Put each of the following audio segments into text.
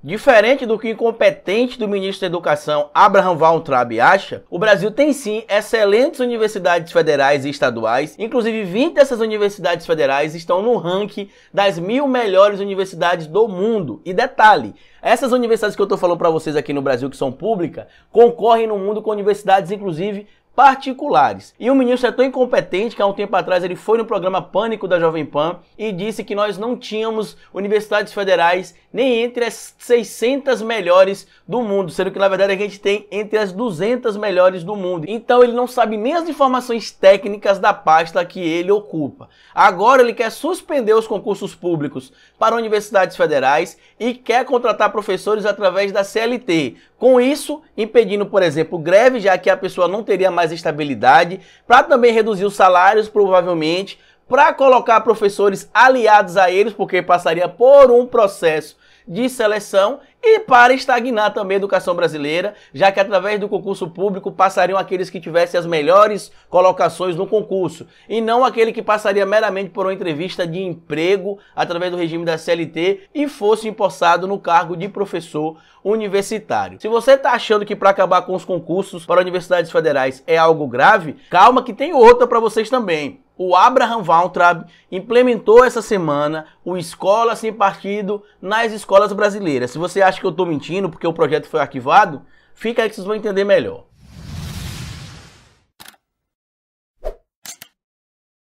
Diferente do que o incompetente do ministro da Educação Abraham Valtrabe, acha, o Brasil tem sim excelentes universidades federais e estaduais. Inclusive, 20 dessas universidades federais estão no ranking das mil melhores universidades do mundo. E detalhe, essas universidades que eu estou falando para vocês aqui no Brasil que são públicas concorrem no mundo com universidades, inclusive particulares. E o ministro é tão incompetente que há um tempo atrás ele foi no programa Pânico da Jovem Pan e disse que nós não tínhamos universidades federais nem entre as 600 melhores do mundo, sendo que na verdade a gente tem entre as 200 melhores do mundo. Então ele não sabe nem as informações técnicas da pasta que ele ocupa. Agora ele quer suspender os concursos públicos para universidades federais e quer contratar professores através da CLT. Com isso, impedindo, por exemplo, greve, já que a pessoa não teria mais mais estabilidade, para também reduzir os salários, provavelmente, para colocar professores aliados a eles, porque passaria por um processo de seleção e para estagnar também a educação brasileira, já que através do concurso público passariam aqueles que tivessem as melhores colocações no concurso, e não aquele que passaria meramente por uma entrevista de emprego através do regime da CLT e fosse empossado no cargo de professor universitário. Se você está achando que para acabar com os concursos para universidades federais é algo grave, calma que tem outra para vocês também o Abraham Valtrab implementou essa semana o Escola Sem Partido nas escolas brasileiras. Se você acha que eu estou mentindo porque o projeto foi arquivado, fica aí que vocês vão entender melhor.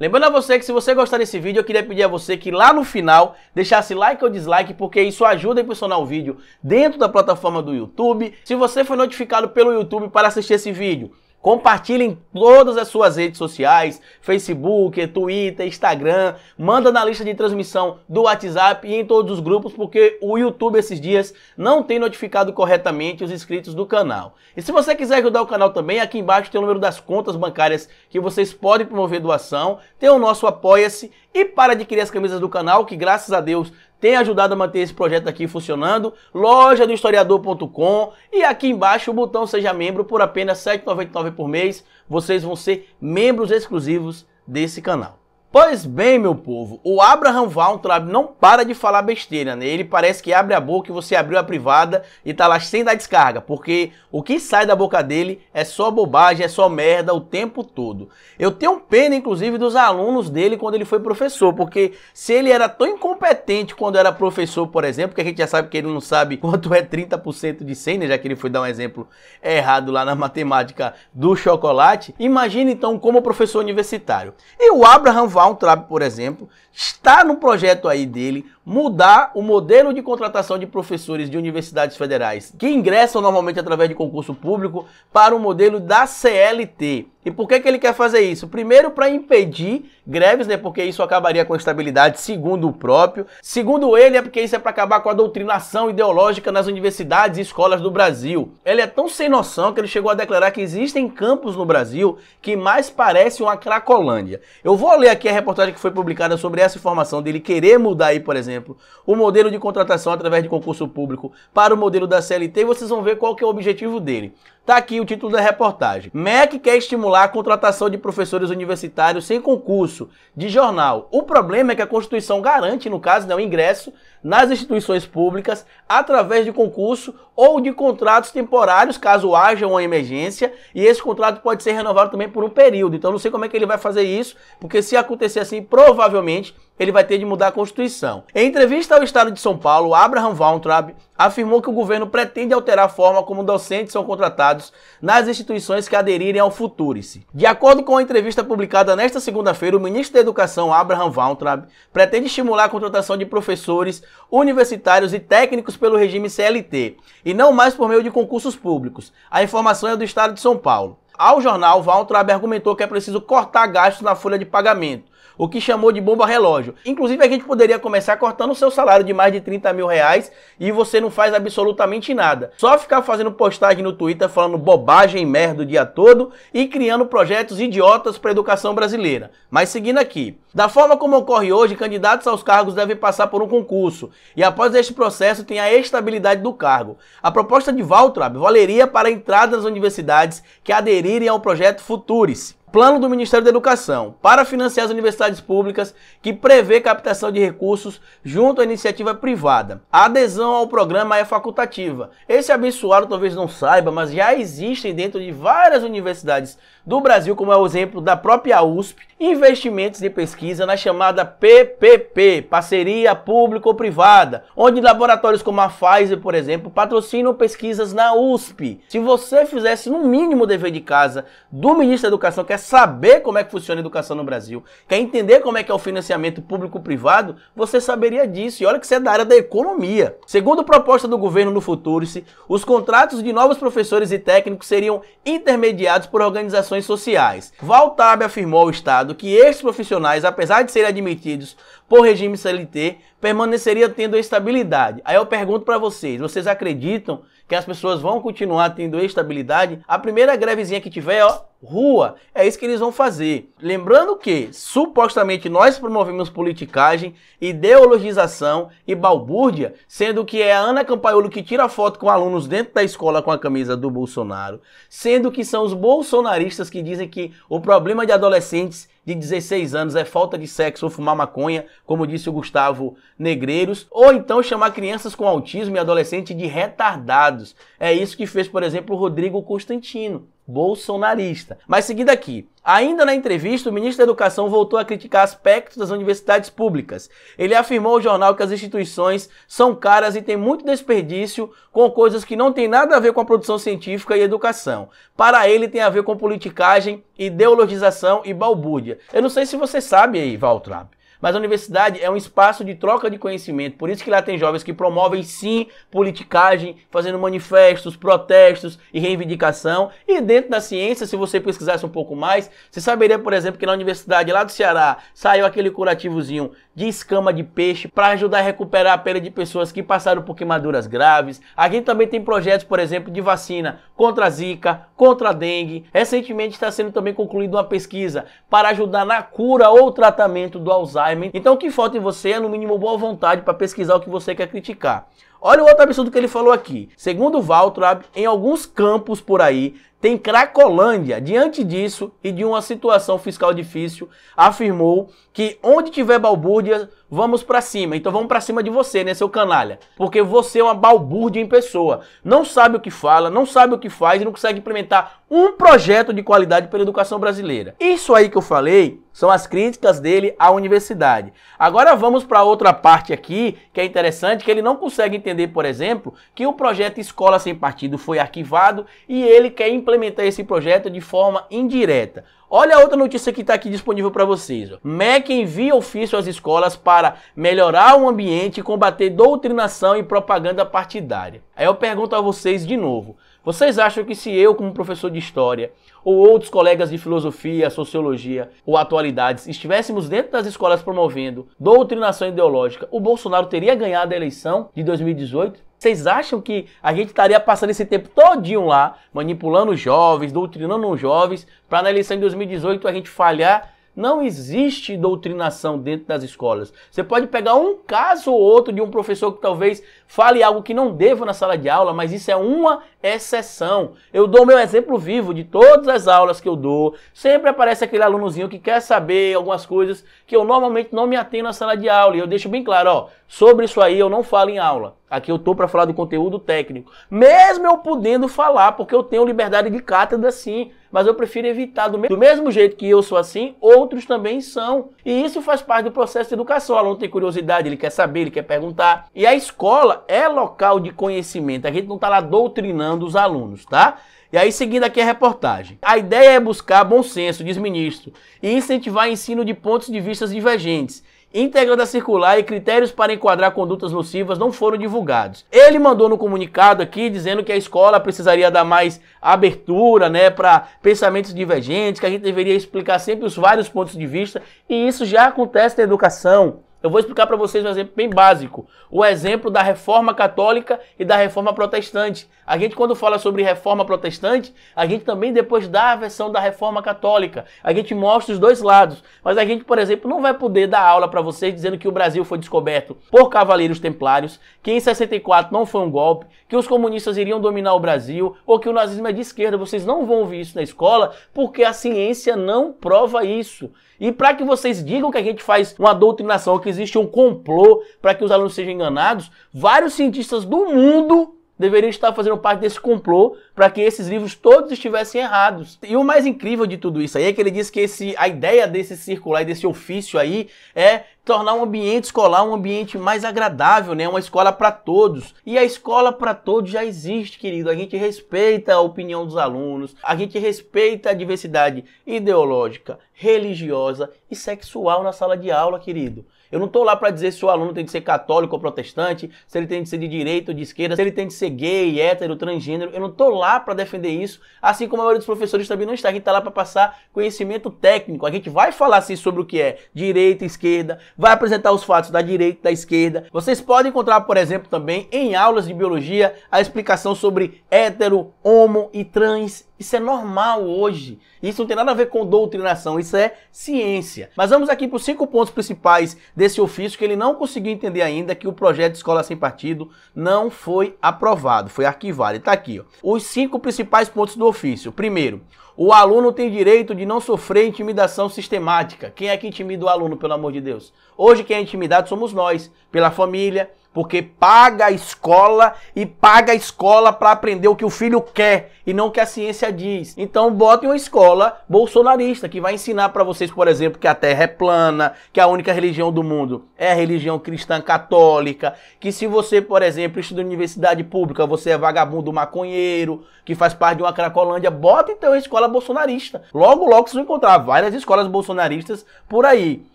Lembrando a você que se você gostar desse vídeo, eu queria pedir a você que lá no final deixasse like ou dislike, porque isso ajuda a impulsionar o vídeo dentro da plataforma do YouTube. Se você foi notificado pelo YouTube para assistir esse vídeo, Compartilhe em todas as suas redes sociais, Facebook, Twitter, Instagram, manda na lista de transmissão do WhatsApp e em todos os grupos, porque o YouTube esses dias não tem notificado corretamente os inscritos do canal. E se você quiser ajudar o canal também, aqui embaixo tem o número das contas bancárias que vocês podem promover doação, tem o nosso Apoia-se e para adquirir as camisas do canal, que graças a Deus tem ajudado a manter esse projeto aqui funcionando, loja do historiador.com e aqui embaixo o botão seja membro por apenas R$ 7,99 por mês. Vocês vão ser membros exclusivos desse canal. Pois bem, meu povo, o Abraham Weintraub não para de falar besteira, né? Ele parece que abre a boca e você abriu a privada e tá lá sem dar descarga, porque o que sai da boca dele é só bobagem, é só merda o tempo todo. Eu tenho pena, inclusive, dos alunos dele quando ele foi professor, porque se ele era tão incompetente quando era professor, por exemplo, que a gente já sabe que ele não sabe quanto é 30% de 100, né? Já que ele foi dar um exemplo errado lá na matemática do chocolate. Imagina, então, como professor universitário. E o Abraham Weintraub Traub, por exemplo, está no projeto aí dele mudar o modelo de contratação de professores de universidades federais, que ingressam normalmente através de concurso público, para o modelo da CLT e por que, que ele quer fazer isso? Primeiro, para impedir greves, né? Porque isso acabaria com a estabilidade, segundo o próprio. Segundo ele, é porque isso é para acabar com a doutrinação ideológica nas universidades e escolas do Brasil. Ele é tão sem noção que ele chegou a declarar que existem campos no Brasil que mais parecem uma Cracolândia. Eu vou ler aqui a reportagem que foi publicada sobre essa informação dele querer mudar aí, por exemplo, o modelo de contratação através de concurso público para o modelo da CLT e vocês vão ver qual que é o objetivo dele. Tá aqui o título da reportagem. MEC quer estimular a contratação de professores universitários sem concurso de jornal. O problema é que a Constituição garante, no caso, né, o ingresso nas instituições públicas através de concurso ou de contratos temporários, caso haja uma emergência, e esse contrato pode ser renovado também por um período. Então não sei como é que ele vai fazer isso, porque se acontecer assim, provavelmente ele vai ter de mudar a Constituição. Em entrevista ao Estado de São Paulo, Abraham Weintraub afirmou que o governo pretende alterar a forma como docentes são contratados nas instituições que aderirem ao Futurice. De acordo com a entrevista publicada nesta segunda-feira, o ministro da Educação, Abraham Weintraub, pretende estimular a contratação de professores universitários e técnicos pelo regime CLT, e não mais por meio de concursos públicos. A informação é do Estado de São Paulo. Ao jornal, Valtrabe argumentou que é preciso cortar gastos na folha de pagamento o que chamou de bomba relógio. Inclusive, a gente poderia começar cortando o seu salário de mais de 30 mil reais e você não faz absolutamente nada. Só ficar fazendo postagem no Twitter falando bobagem e merda o dia todo e criando projetos idiotas para a educação brasileira. Mas seguindo aqui. Da forma como ocorre hoje, candidatos aos cargos devem passar por um concurso e após este processo tem a estabilidade do cargo. A proposta de Valtrab valeria para a entrada nas universidades que aderirem ao projeto Futuris plano do Ministério da Educação para financiar as universidades públicas que prevê captação de recursos junto à iniciativa privada. A adesão ao programa é facultativa. Esse abençoado talvez não saiba, mas já existem dentro de várias universidades do Brasil, como é o exemplo da própria USP, investimentos em pesquisa na chamada PPP, parceria público-privada, onde laboratórios como a Pfizer, por exemplo, patrocinam pesquisas na USP. Se você fizesse no mínimo dever de casa do ministro da Educação, que saber como é que funciona a educação no Brasil, quer entender como é que é o financiamento público-privado, você saberia disso. E olha que você é da área da economia. Segundo proposta do governo no Futurice, os contratos de novos professores e técnicos seriam intermediados por organizações relações sociais. Valtab afirmou ao Estado que esses profissionais, apesar de serem admitidos por regime CLT, permaneceria tendo estabilidade. Aí eu pergunto para vocês, vocês acreditam que as pessoas vão continuar tendo estabilidade. A primeira grevezinha que tiver, ó, rua. É isso que eles vão fazer. Lembrando que, supostamente, nós promovemos politicagem, ideologização e balbúrdia, sendo que é a Ana Campaiolo que tira foto com alunos dentro da escola com a camisa do Bolsonaro, sendo que são os bolsonaristas que dizem que o problema de adolescentes de 16 anos é falta de sexo ou fumar maconha, como disse o Gustavo Negreiros, ou então chamar crianças com autismo e adolescentes de retardados. É isso que fez, por exemplo, o Rodrigo Constantino bolsonarista. Mas seguindo aqui, ainda na entrevista, o ministro da Educação voltou a criticar aspectos das universidades públicas. Ele afirmou ao jornal que as instituições são caras e têm muito desperdício com coisas que não têm nada a ver com a produção científica e educação. Para ele, tem a ver com politicagem, ideologização e balbúrdia. Eu não sei se você sabe aí, Valtrap, mas a universidade é um espaço de troca de conhecimento. Por isso que lá tem jovens que promovem sim politicagem, fazendo manifestos, protestos e reivindicação. E dentro da ciência, se você pesquisasse um pouco mais, você saberia, por exemplo, que na universidade lá do Ceará saiu aquele curativozinho de escama de peixe para ajudar a recuperar a pele de pessoas que passaram por queimaduras graves. Aqui também tem projetos, por exemplo, de vacina contra a zika, contra a dengue. Recentemente está sendo também concluída uma pesquisa para ajudar na cura ou tratamento do Alzheimer então o que falta em você é, no mínimo, boa vontade para pesquisar o que você quer criticar. Olha o outro absurdo que ele falou aqui. Segundo o Valtrab, em alguns campos por aí, tem Cracolândia. Diante disso e de uma situação fiscal difícil, afirmou que onde tiver balbúrdia, vamos para cima. Então vamos para cima de você, né, seu canalha? Porque você é uma balbúrdia em pessoa. Não sabe o que fala, não sabe o que faz e não consegue implementar um projeto de qualidade pela educação brasileira. Isso aí que eu falei são as críticas dele à universidade. Agora vamos para outra parte aqui que é interessante, que ele não consegue entender, por exemplo, que o projeto Escola Sem Partido foi arquivado e ele quer implementar implementar esse projeto de forma indireta. Olha a outra notícia que está aqui disponível para vocês. Ó. MEC envia ofício às escolas para melhorar o ambiente e combater doutrinação e propaganda partidária. Aí eu pergunto a vocês de novo. Vocês acham que se eu, como professor de história, ou outros colegas de filosofia, sociologia ou atualidades estivéssemos dentro das escolas promovendo doutrinação ideológica, o Bolsonaro teria ganhado a eleição de 2018? Vocês acham que a gente estaria passando esse tempo todinho lá, manipulando jovens, doutrinando os jovens, para na eleição de 2018 a gente falhar? Não existe doutrinação dentro das escolas. Você pode pegar um caso ou outro de um professor que talvez fale algo que não deva na sala de aula, mas isso é uma exceção. Eu dou meu exemplo vivo de todas as aulas que eu dou. Sempre aparece aquele alunozinho que quer saber algumas coisas que eu normalmente não me atendo na sala de aula. E eu deixo bem claro, ó, sobre isso aí eu não falo em aula. Aqui eu tô para falar do conteúdo técnico. Mesmo eu podendo falar, porque eu tenho liberdade de cátedra sim, mas eu prefiro evitar do, me do mesmo jeito que eu sou assim, outros também são. E isso faz parte do processo de educação. O aluno tem curiosidade, ele quer saber, ele quer perguntar. E a escola é local de conhecimento. A gente não tá lá doutrinando dos alunos, tá? E aí, seguindo aqui a reportagem. A ideia é buscar bom senso, diz ministro, e incentivar ensino de pontos de vista divergentes. Íntegra da circular e critérios para enquadrar condutas nocivas não foram divulgados. Ele mandou no comunicado aqui dizendo que a escola precisaria dar mais abertura, né, para pensamentos divergentes, que a gente deveria explicar sempre os vários pontos de vista, e isso já acontece na educação. Eu vou explicar para vocês um exemplo bem básico. O exemplo da reforma católica e da reforma protestante. A gente, quando fala sobre reforma protestante, a gente também depois dá a versão da reforma católica. A gente mostra os dois lados. Mas a gente, por exemplo, não vai poder dar aula para vocês dizendo que o Brasil foi descoberto por cavaleiros templários, que em 64 não foi um golpe, que os comunistas iriam dominar o Brasil, ou que o nazismo é de esquerda. Vocês não vão ouvir isso na escola porque a ciência não prova isso. E para que vocês digam que a gente faz uma doutrinação, que existe um complô para que os alunos sejam enganados, vários cientistas do mundo deveria estar fazendo parte desse complô para que esses livros todos estivessem errados. E o mais incrível de tudo isso aí é que ele diz que esse, a ideia desse circular e desse ofício aí é tornar um ambiente escolar um ambiente mais agradável, né? Uma escola para todos. E a escola para todos já existe, querido. A gente respeita a opinião dos alunos, a gente respeita a diversidade ideológica, religiosa e sexual na sala de aula, querido. Eu não estou lá para dizer se o aluno tem que ser católico ou protestante, se ele tem que ser de direita ou de esquerda, se ele tem que ser gay, hétero, transgênero. Eu não estou lá para defender isso, assim como a maioria dos professores também não está. A gente está lá para passar conhecimento técnico. A gente vai falar assim sobre o que é direita, esquerda, vai apresentar os fatos da direita e da esquerda. Vocês podem encontrar, por exemplo, também em aulas de biologia a explicação sobre hétero, homo e trans isso é normal hoje. Isso não tem nada a ver com doutrinação, isso é ciência. Mas vamos aqui para os cinco pontos principais desse ofício que ele não conseguiu entender ainda que o projeto de Escola Sem Partido não foi aprovado, foi arquivado. e Está aqui. Ó. Os cinco principais pontos do ofício. Primeiro, o aluno tem direito de não sofrer intimidação sistemática. Quem é que intimida o aluno, pelo amor de Deus? Hoje quem é intimidado somos nós, pela família, porque paga a escola e paga a escola para aprender o que o filho quer e não o que a ciência diz. Então bote uma escola bolsonarista que vai ensinar para vocês, por exemplo, que a Terra é plana, que a única religião do mundo é a religião cristã católica, que se você, por exemplo, estuda em universidade pública, você é vagabundo maconheiro, que faz parte de uma cracolândia, bota então a escola bolsonarista. Logo, logo vocês vão encontrar várias escolas bolsonaristas por aí.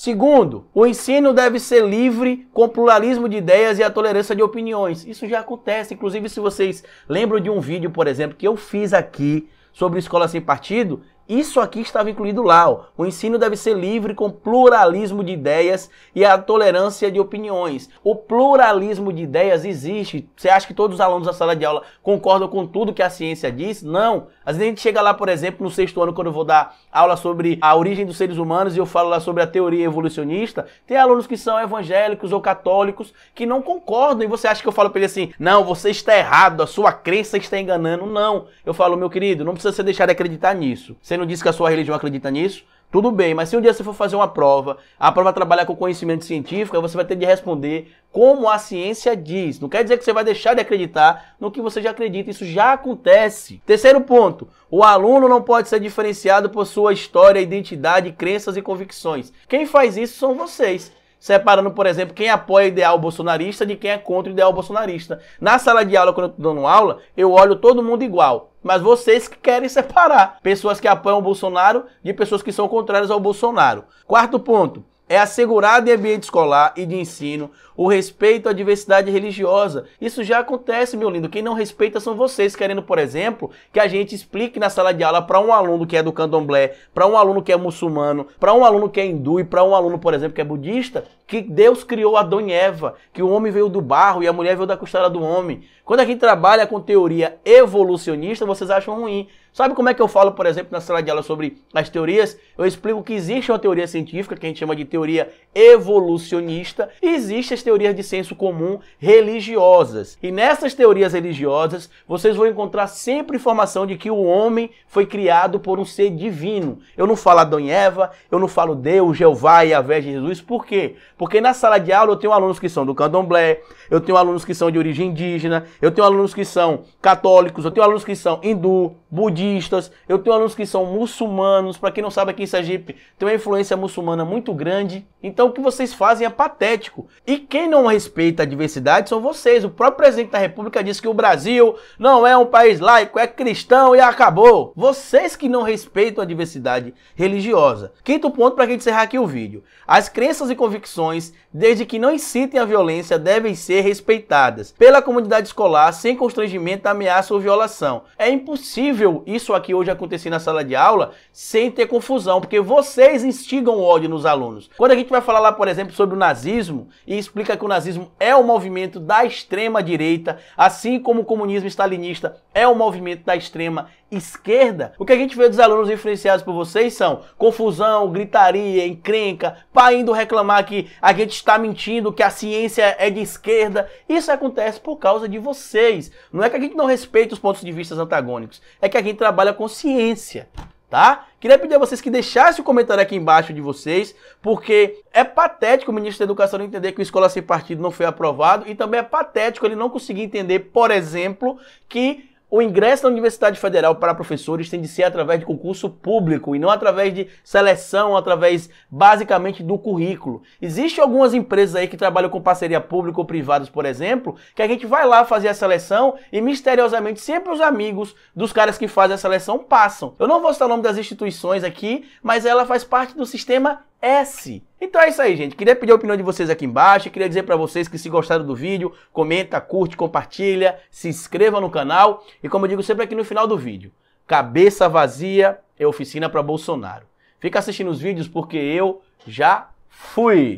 Segundo, o ensino deve ser livre, com pluralismo de ideias e a tolerância de opiniões. Isso já acontece, inclusive se vocês lembram de um vídeo, por exemplo, que eu fiz aqui sobre escola sem partido, isso aqui estava incluído lá. Ó. O ensino deve ser livre com pluralismo de ideias e a tolerância de opiniões. O pluralismo de ideias existe. Você acha que todos os alunos da sala de aula concordam com tudo que a ciência diz? Não. Às vezes a gente chega lá, por exemplo, no sexto ano, quando eu vou dar aula sobre a origem dos seres humanos e eu falo lá sobre a teoria evolucionista, tem alunos que são evangélicos ou católicos que não concordam e você acha que eu falo para ele assim, não, você está errado, a sua crença está enganando. Não. Eu falo, meu querido, não precisa você deixar de acreditar nisso. Você não diz que a sua religião acredita nisso, tudo bem, mas se um dia você for fazer uma prova, a prova trabalhar com conhecimento científico, você vai ter de responder como a ciência diz. Não quer dizer que você vai deixar de acreditar no que você já acredita, isso já acontece. Terceiro ponto, o aluno não pode ser diferenciado por sua história, identidade, crenças e convicções. Quem faz isso são vocês separando, por exemplo, quem apoia o ideal bolsonarista de quem é contra o ideal bolsonarista. Na sala de aula, quando eu estou dando aula, eu olho todo mundo igual. Mas vocês que querem separar pessoas que apoiam o Bolsonaro de pessoas que são contrárias ao Bolsonaro. Quarto ponto é assegurado em ambiente escolar e de ensino o respeito à diversidade religiosa. Isso já acontece, meu lindo. Quem não respeita são vocês, querendo, por exemplo, que a gente explique na sala de aula para um aluno que é do candomblé, para um aluno que é muçulmano, para um aluno que é hindu e para um aluno, por exemplo, que é budista, que Deus criou a Dona Eva, que o homem veio do barro e a mulher veio da costela do homem. Quando a gente trabalha com teoria evolucionista, vocês acham ruim. Sabe como é que eu falo, por exemplo, na sala de aula sobre as teorias? Eu explico que existe uma teoria científica, que a gente chama de teoria evolucionista, e existem as teorias de senso comum religiosas. E nessas teorias religiosas, vocês vão encontrar sempre informação de que o homem foi criado por um ser divino. Eu não falo Adão e Eva, eu não falo Deus, Jeová e a Virgem Jesus, por quê? Porque na sala de aula eu tenho alunos que são do candomblé, eu tenho alunos que são de origem indígena, eu tenho alunos que são católicos, eu tenho alunos que são hindu, budista, budistas, eu tenho alunos que são muçulmanos, para quem não sabe aqui em Sergipe, tem uma influência muçulmana muito grande. Então o que vocês fazem é patético. E quem não respeita a diversidade são vocês. O próprio presidente da República disse que o Brasil não é um país laico, é cristão e acabou. Vocês que não respeitam a diversidade religiosa. Quinto ponto para a gente encerrar aqui o vídeo. As crenças e convicções, desde que não incitem a violência, devem ser respeitadas pela comunidade escolar sem constrangimento, ameaça ou violação. É impossível isso aqui hoje acontecer na sala de aula sem ter confusão, porque vocês instigam ódio nos alunos. Quando a gente vai falar lá, por exemplo, sobre o nazismo e explica que o nazismo é um movimento da extrema direita, assim como o comunismo stalinista é um movimento da extrema esquerda, o que a gente vê dos alunos influenciados por vocês são confusão, gritaria, encrenca, pai indo reclamar que a gente está mentindo, que a ciência é de esquerda. Isso acontece por causa de vocês. Não é que a gente não respeita os pontos de vista antagônicos, é que a gente trabalha com ciência tá? Queria pedir a vocês que deixassem o comentário aqui embaixo de vocês, porque é patético o ministro da Educação não entender que o Escola Sem Partido não foi aprovado e também é patético ele não conseguir entender, por exemplo, que o ingresso na Universidade Federal para professores tem de ser através de concurso público e não através de seleção, através basicamente do currículo. Existem algumas empresas aí que trabalham com parceria pública ou privadas, por exemplo, que a gente vai lá fazer a seleção e misteriosamente sempre os amigos dos caras que fazem a seleção passam. Eu não vou citar o nome das instituições aqui, mas ela faz parte do sistema S. Então é isso aí, gente. Queria pedir a opinião de vocês aqui embaixo. Queria dizer para vocês que se gostaram do vídeo, comenta, curte, compartilha, se inscreva no canal. E como eu digo sempre aqui no final do vídeo, cabeça vazia é oficina para Bolsonaro. Fica assistindo os vídeos porque eu já fui.